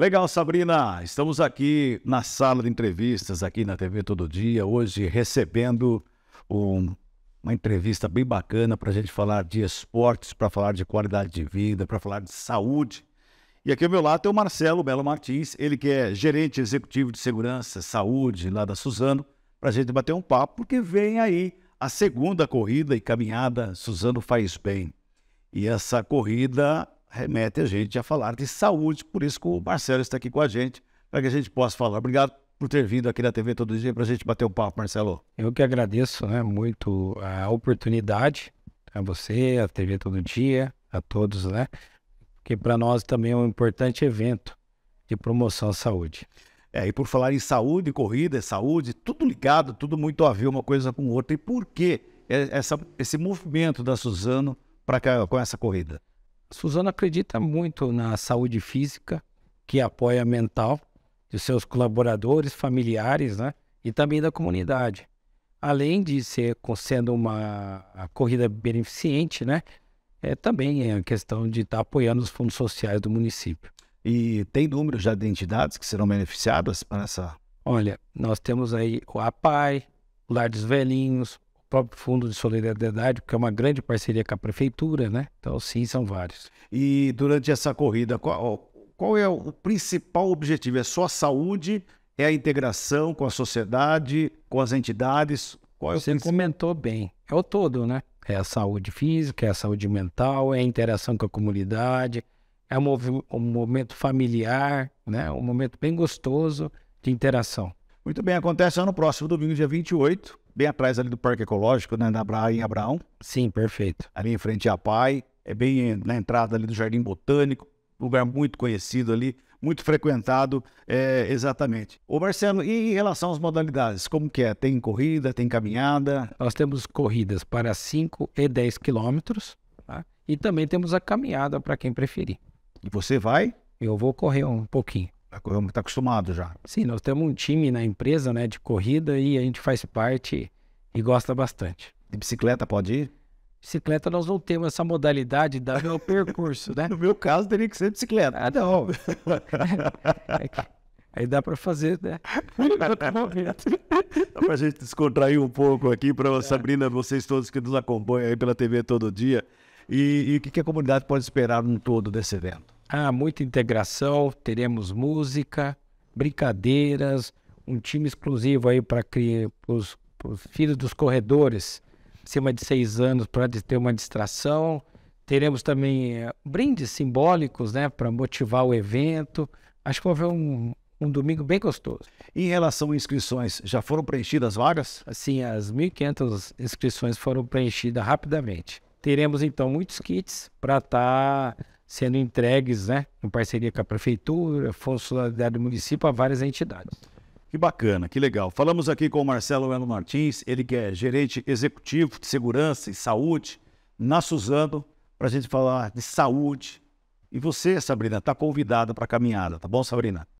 Legal, Sabrina. Estamos aqui na sala de entrevistas, aqui na TV Todo Dia, hoje recebendo um, uma entrevista bem bacana para a gente falar de esportes, para falar de qualidade de vida, para falar de saúde. E aqui ao meu lado tem o Marcelo Belo Martins, ele que é gerente executivo de segurança, saúde lá da Suzano, para a gente bater um papo, porque vem aí a segunda corrida e caminhada Suzano faz bem. E essa corrida remete a gente a falar de saúde, por isso que o Marcelo está aqui com a gente, para que a gente possa falar. Obrigado por ter vindo aqui na TV todo dia para a gente bater um papo, Marcelo. Eu que agradeço né, muito a oportunidade, a você, a TV todo dia, a todos, né? Porque para nós também é um importante evento de promoção à saúde. É, e por falar em saúde, corrida, saúde, tudo ligado, tudo muito a ver uma coisa com outra. E por que é essa, esse movimento da Suzano pra, com essa corrida? Suzano acredita muito na saúde física, que apoia mental de seus colaboradores, familiares, né? E também da comunidade. Além de ser sendo uma corrida beneficente, né? É também a questão de estar tá apoiando os fundos sociais do município. E tem números já de entidades que serão beneficiadas para essa? Olha, nós temos aí o APAI, o Lar dos Velhinhos, próprio Fundo de Solidariedade, porque é uma grande parceria com a Prefeitura, né? Então, sim, são vários. E durante essa corrida, qual, qual é o principal objetivo? É só a saúde? É a integração com a sociedade, com as entidades? Qual Você é o comentou bem. É o todo, né? É a saúde física, é a saúde mental, é a interação com a comunidade, é um, um momento familiar, né? um momento bem gostoso de interação. Muito bem, acontece no próximo domingo, dia 28, bem atrás ali do Parque Ecológico, né, na Abra, em Abraão. Sim, perfeito. Ali em frente à PAI, é bem na entrada ali do Jardim Botânico, lugar muito conhecido ali, muito frequentado, é, exatamente. Ô Marcelo, e em relação às modalidades, como que é? Tem corrida, tem caminhada? Nós temos corridas para 5 e 10 quilômetros, tá? e também temos a caminhada para quem preferir. E você vai? Eu vou correr um pouquinho. Está tá acostumado já. Sim, nós temos um time na empresa né, de corrida e a gente faz parte e gosta bastante. de bicicleta pode ir? Bicicleta nós não temos essa modalidade da meu percurso, né? no meu caso teria que ser bicicleta. Ah, não. É aí dá para fazer, né? dá para gente descontrair um pouco aqui para é. Sabrina, vocês todos que nos acompanham aí pela TV todo dia. E, e o que, que a comunidade pode esperar no todo desse evento? Ah, muita integração, teremos música, brincadeiras, um time exclusivo aí para os os filhos dos corredores, acima de seis anos, para ter uma distração. Teremos também eh, brindes simbólicos, né, para motivar o evento. Acho que vai haver um, um domingo bem gostoso. Em relação a inscrições, já foram preenchidas vagas? Sim, as 1.500 inscrições foram preenchidas rapidamente. Teremos então muitos kits para estar tá sendo entregues, né, em parceria com a prefeitura, Fundo Solidariedade do Município, a várias entidades. Que bacana, que legal. Falamos aqui com o Marcelo Elo Martins, ele que é gerente executivo de segurança e saúde na Suzano, para a gente falar de saúde. E você, Sabrina, está convidada para a caminhada, tá bom, Sabrina?